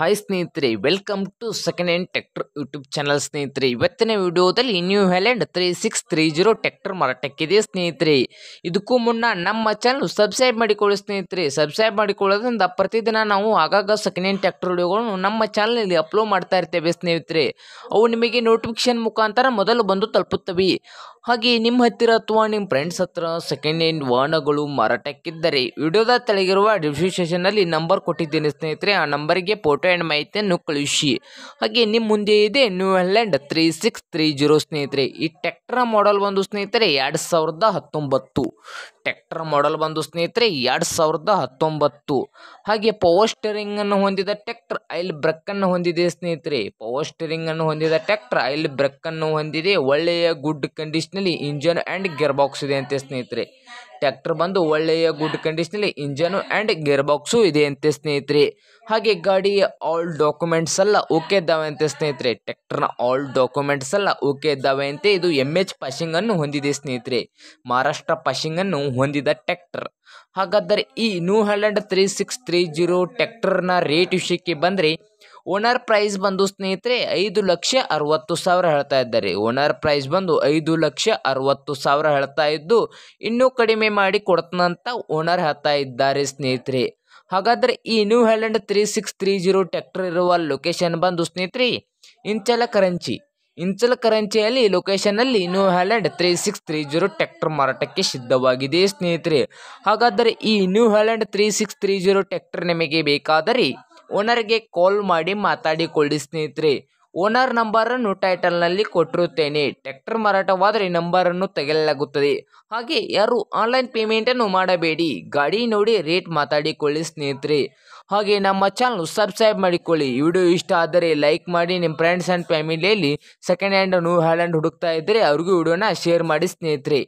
hi ಸ್ನೇಹಿತರೆ welcome to second hand tractor YouTube channel ಸ್ನೇಹಿತರೆ ಇವತ್ತಿನ ವಿಡಿಯೋದಲ್ಲಿ New Holland three six three zero tractor ಮಾರಾಟಕ್ಕಿದೆ ಸ್ನೇಹಿತರೆ ಇದಕ್ಕೂ ಮುನ್ನ ನಮ್ಮ ಚಾನಲ್ ಸಬ್ಸ್ಕ್ರೈಬ್ ಮಾಡಿಕೊಳ್ಳಿ ಸ್ನೇಹಿತರೆ ಸಬ್ಸ್ಕ್ರೈಬ್ ಮಾಡಿಕೊಳ್ಳೋದ್ರಿಂದ ಪ್ರತಿದಿನ ನಾವು ಆಗಾಗ ಸೆಕೆಂಡ್ ಹ್ಯಾಂಡ್ ಟ್ಯಾಕ್ಟರ್ ವಿಡಿಯೋಗಳನ್ನು ನಮ್ಮ ಚಾನಲ್ನಲ್ಲಿ ಅಪ್ಲೋಡ್ ಮಾಡ್ತಾ ಇರ್ತೇವೆ ಸ್ನೇಹಿತರೆ ಅವು ನಿಮಗೆ ನೋಟಿಫಿಕೇಶನ್ ಮುಖಾಂತರ ಮೊದಲು ಬಂದು ತಲುಪುತ್ತವೆ ಹಾಗೆ ನಿಮ್ಮ ಹತ್ತಿರ ಅಥವಾ ನಿಮ್ಮ ಫ್ರೆಂಡ್ಸ್ ಹತ್ರ ಸೆಕೆಂಡ್ ಹ್ಯಾಂಡ್ ವಾಹನಗಳು ಮಾರಾಟಕ್ಕಿದ್ದರೆ ವಿಡಿಯೋದ ತೆಳಗಿರುವ ಡಿಸ್ಕ್ರಿಪ್ಷನ್ನಲ್ಲಿ ನಂಬರ್ ಕೊಟ್ಟಿದ್ದೇನೆ ಸ್ನೇಹಿತರೆ ಆ ನಂಬರಿಗೆ ಫೋಟೋ ಫ್ರೆಂಡ್ ಮಾಹಿತಿಯನ್ನು ಕಳುಹಿಸಿ ಹಾಗೆ ನಿಮ್ಮ ಮುಂದೆ ಇದೆ New Holland three six three zero ಸ್ನೇಹಿತರೆ ಈ ಟ್ಯಾಕ್ಟರ್ ಮಾಡಲ್ ಬಂದು ಸ್ನೇಹಿತರೆ ಎರಡು ಸಾವಿರದ ಹತ್ತೊಂಬತ್ತು ಟ್ಯಾಕ್ಟರ್ ಮಾಡಲ್ ಬಂದು ಸ್ನೇಹಿತರೆ ಎರಡು ಸಾವಿರದ ಹತ್ತೊಂಬತ್ತು ಹಾಗೆ ಪವರ್ ಅನ್ನು ಹೊಂದಿದ ಟ್ಯಾಕ್ಟರ್ ಐಲ್ ಅನ್ನು ಹೊಂದಿದೆ ಸ್ನೇಹಿತರೆ ಪವರ್ ಅನ್ನು ಹೊಂದಿದ ಟ್ಯಾಕ್ಟರ್ ಐಲ್ ಅನ್ನು ಹೊಂದಿದೆ ಒಳ್ಳೆಯ ಗುಡ್ ಕಂಡೀಷ್ನಲ್ಲಿ ಇಂಜನ್ ಅಂಡ್ ಗೇರ್ ಬಾಕ್ಸ್ ಇದೆ ಅಂತೆ ಸ್ನೇಹಿತರೆ ಟ್ಯಾಕ್ಟರ್ ಬಂದು ಒಳ್ಳೆಯ ಗುಡ್ ಕಂಡೀಷನಲ್ಲಿ ಇಂಜನು ಆ್ಯಂಡ್ ಗೇರ್ ಬಾಕ್ಸು ಇದೆ ಅಂತೆ ಸ್ನೇಹಿತರೆ ಹಾಗೆ ಗಾಡಿಯ ಆಲ್ ಡಾಕ್ಯುಮೆಂಟ್ಸ್ ಎಲ್ಲ ಓಕೆ ಇದ್ದಾವೆ ಅಂತೆ ಸ್ನೇಹಿತರೆ ಟ್ಯಾಕ್ಟರ್ನ ಆಲ್ ಡಾಕ್ಯುಮೆಂಟ್ಸ್ ಎಲ್ಲ ಓಕೆ ಇದ್ದಾವೆ ಅಂತೆ ಇದು ಎಮ್ ಎಚ್ ಪಶಿಂಗನ್ನು ಹೊಂದಿದೆ ಸ್ನೇಹಿತರೆ ಮಹಾರಾಷ್ಟ್ರ ಪಶಿಂಗನ್ನು ಹೊಂದಿದ ಟ್ಯಾಕ್ಟರ್ ಹಾಗಾದರೆ ಈ new hand three six three zero ಟ್ಯಾಕ್ಟರ್ನ ರೇಟ್ ವಿಷಯಕ್ಕೆ ಬಂದರೆ ಓನರ್ ಪ್ರೈಸ್ ಬಂದು ಸ್ನೇಹಿತರೆ ಐದು ಲಕ್ಷ ಅರವತ್ತು ಸಾವಿರ ಹೇಳ್ತಾ ಇದ್ದಾರೆ ಓನರ್ ಪ್ರೈಸ್ ಬಂದು ಐದು ಲಕ್ಷ ಅರವತ್ತು ಸಾವಿರ ಹೇಳ್ತಾ ಇದ್ದು ಇನ್ನೂ ಕಡಿಮೆ ಮಾಡಿ ಕೊಡ್ತನಂತ ಓನರ್ ಹೇಳ್ತಾ ಇದ್ದಾರೆ ಸ್ನೇಹಿತರೆ ಹಾಗಾದರೆ ಈ New Holland three six three zero tractor ಇರುವ ಲೊಕೇಶನ್ ಬಂದು ಸ್ನೇಹಿತರೆ ಇಂಚಲ ಕರೆನ್ಸಿ ಇಂಚಲ ಲೊಕೇಶನ್ ಲೊಕೇಶನಲ್ಲಿ New Holland three six three zero tractor ಮಾರಾಟಕ್ಕೆ ಸಿದ್ಧವಾಗಿದೆ ಸ್ನೇಹಿತರೆ ಹಾಗಾದರೆ ಈ New Holland three six three zero tractor ನಿಮಗೆ ಬೇಕಾದರೆ ಓನರ್ಗೆ ಕಾಲ್ ಮಾಡಿ ಮಾತಾಡಿಕೊಳ್ಳಿ ಸ್ನೇಹಿತರೆ ಓನರ್ ನಂಬರನ್ನು ಟೈಟಲ್ನಲ್ಲಿ ಕೊಟ್ಟಿರುತ್ತೇನೆ ಟ್ರ್ಯಾಕ್ಟರ್ ಮಾರಾಟವಾದರೆ ನಂಬರನ್ನು ತೆಗೆಯಲಾಗುತ್ತದೆ ಹಾಗೆ ಯಾರು ಆನ್ಲೈನ್ ಪೇಮೆಂಟನ್ನು ಮಾಡಬೇಡಿ ಗಾಡಿ ನೋಡಿ ರೇಟ್ ಮಾತಾಡಿಕೊಳ್ಳಿ ಸ್ನೇಹಿತರೆ ಹಾಗೆ ನಮ್ಮ ಚಾನಲ್ ಸಬ್ಸ್ಕ್ರೈಬ್ ಮಾಡಿಕೊಳ್ಳಿ ವಿಡಿಯೋ ಇಷ್ಟ ಆದರೆ ಲೈಕ್ ಮಾಡಿ ನಿಮ್ಮ ಫ್ರೆಂಡ್ಸ್ ಆ್ಯಂಡ್ ಫ್ಯಾಮಿಲಿಯಲ್ಲಿ ಸೆಕೆಂಡ್ ಹ್ಯಾಂಡ್ ನ್ಯೂ ಹ್ಯಾಂಡ್ ಹುಡುಕ್ತಾ ಇದ್ದರೆ ಅವ್ರಿಗೂ ವಿಡಿಯೋನ ಶೇರ್ ಮಾಡಿ ಸ್ನೇಹಿತರೆ